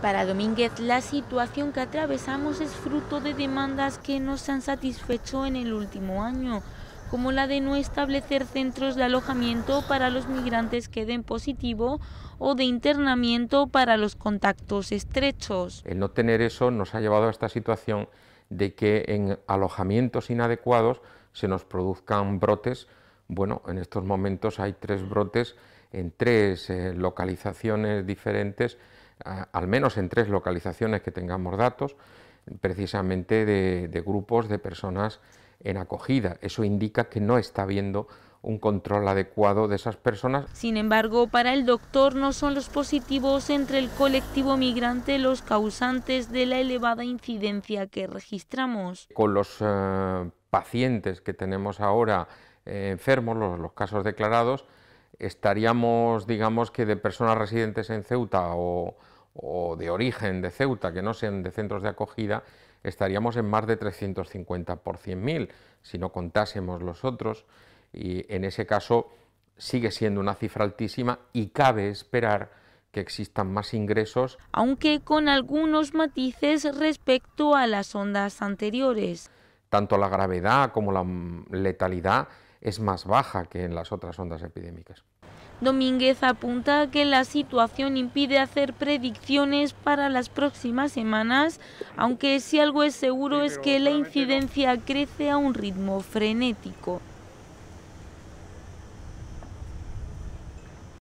Para Domínguez, la situación que atravesamos es fruto de demandas que no se han satisfecho en el último año, como la de no establecer centros de alojamiento para los migrantes que den positivo o de internamiento para los contactos estrechos. El no tener eso nos ha llevado a esta situación de que en alojamientos inadecuados se nos produzcan brotes. Bueno, en estos momentos hay tres brotes en tres eh, localizaciones diferentes al menos en tres localizaciones que tengamos datos, precisamente de, grupos de personas en acogida. Eso indica que no está habiendo un control adecuado de esas personas. Sin embargo, para el doctor no son los positivos entre el colectivo migrante los causantes de la elevada incidencia que registramos. Con los eh, pacientes que tenemos ahora eh, enfermos, los casos declarados, estaríamos, digamos que de personas residentes en Ceuta o, de origen de Ceuta, que no sean de centros de acogida, estaríamos en más de 350 por 100.000, si no contásemos los otros, y en ese caso sigue siendo una cifra altísima y cabe esperar que existan más ingresos. Aunque con algunos matices respecto a las ondas anteriores. Tanto la gravedad como la letalidad es más baja que en las otras ondas epidémicas. Domínguez apunta que la situación impide hacer predicciones para las próximas semanas, aunque si algo es seguro es que la incidencia crece a un ritmo frenético.